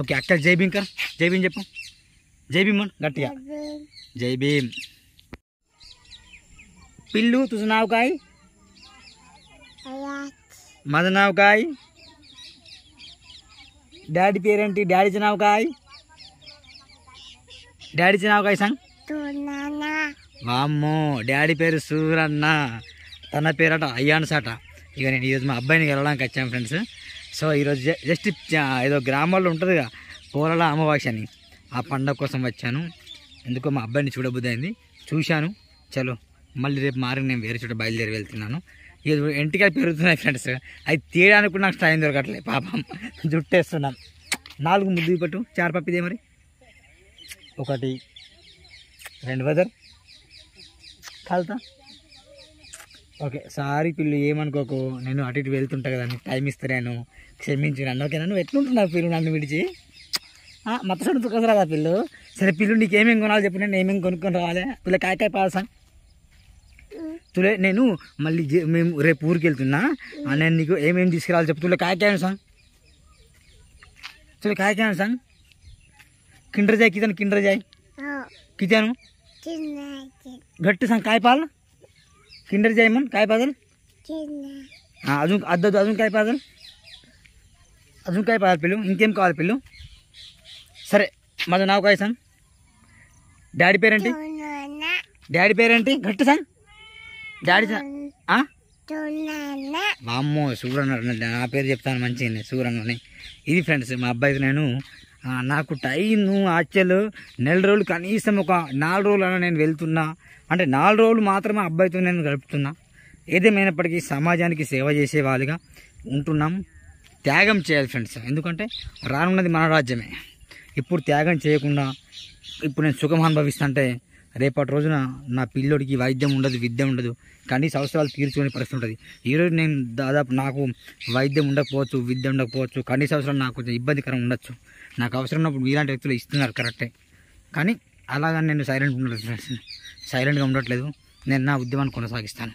okay అక్క జై భీం కర్ జై భీం చెప్పు జై భీమ్ గట్టిగా జై భీమ్ పిల్లు తుజ నావ్ మద నావ్ డాడీ పేరేంటి డాడీ नाव డాడీ డాడీचं సంగ్ काय వామ్మో డాడీ పేరు సూరన్న తన పేరట అయ్యాను ఇక నేను ఈరోజు మా అబ్బాయిని వెళ్ళడానికి వచ్చాను ఫ్రెండ్స్ సో ఈరోజు జస్ట్ ఏదో గ్రామాల్లో ఉంటుందిగా కోరల అమావాస్య అని ఆ పండగ కోసం వచ్చాను ఎందుకో మా అబ్బాయిని చూడబుద్ధి చూశాను చలో మళ్ళీ రేపు మార్నింగ్ నేను వేరే చోట బయలుదేరి వెళ్తున్నాను ఇక ఎంటికలు పెరుగుతున్నాయి ఫ్రెండ్స్ అది తీయడానికి కూడా నాకు టైం దొరకట్లేదు పాపం జుట్టేస్తున్నాను నాలుగు ముద్దు పట్టు చార్ పప్పిదే మరి ఒకటి రెండు బదర్ కలుతా ఓకే సారీ పిల్లు ఏమనుకోకు నేను అటు ఇటు వెళ్తుంటా కదా నీకు టైం నేను క్షమించి నన్ను ఓకే నన్ను ఎట్లుంటున్నావు పిల్లు నన్ను విడిచి మత్తసడు తుక్కదు కదా పిల్లు సరే పిల్లు నీకు ఏమేమి కొనాలి చెప్పిన నేను ఏమేమి కొనుక్కొని రావాలి పిల్ల కాయకాయ పాలసాం తులే నేను మళ్ళీ మేము రేపు ఊరికి వెళ్తున్నా నేను నీకు ఏమేమి తీసుకురావాలి చెప్పు తులే కాయకాయ సాంగ్ తులే కాయకాయ సాంగ్ కిండర్ జాయ్ కితాను కిండర్ కితాను గట్టి సాంగ్ కాయపాలనా किंडर जाय म्हणून काय पाहिजे हां अजून अद्दा अजून काय पाहिजे అజున్ కాయ కావాలి पेलू ఇంకేం కావాలి పిల్లు సరే మాది నావు కాయ సంగ్ డాడీ పేరేంటి డాడీ పేరేంటి గట్టి సంగ్ డాడీ అమ్మో సూరన్న నా పేరు చెప్తాను మంచిగా సూరన్నని ఇది ఫ్రెండ్స్ మా అబ్బాయికి నేను నాకు టైము యాక్చువల్ నెల రోజులు కనీసం ఒక నాలుగు రోజులైనా నేను వెళ్తున్నా అంటే నాలుగు రోజులు మాత్రమే అబ్బాయితో నేను గడుపుతున్నా ఏదేమైనప్పటికీ సమాజానికి సేవ చేసే వాళ్ళుగా ఉంటున్నాం త్యాగం చేయాలి ఫ్రెండ్స్ ఎందుకంటే రానున్నది మన రాజ్యమే ఇప్పుడు త్యాగం చేయకుండా ఇప్పుడు నేను సుఖం అనుభవిస్తుంటే రేపటి రోజున నా పిల్లోడికి వైద్యం ఉండదు విద్య ఉండదు కానీ సంవత్సరాలు తీర్చుకునే పరిస్థితి ఉంటుంది ఈరోజు నేను దాదాపు నాకు వైద్యం ఉండకపోవచ్చు విద్య ఉండకపోవచ్చు కనీస అవసరం నాకు కొంచెం ఇబ్బందికరం ఉండొచ్చు నాకు అవసరం ఉన్నప్పుడు ఇలాంటి వ్యక్తులు ఇస్తున్నారు కరెక్టే కానీ అలాగని నేను సైలెంట్ ఉండట్లేదు సైలెంట్గా ఉండట్లేదు నేను నా ఉద్యమాన్ని కొనసాగిస్తాను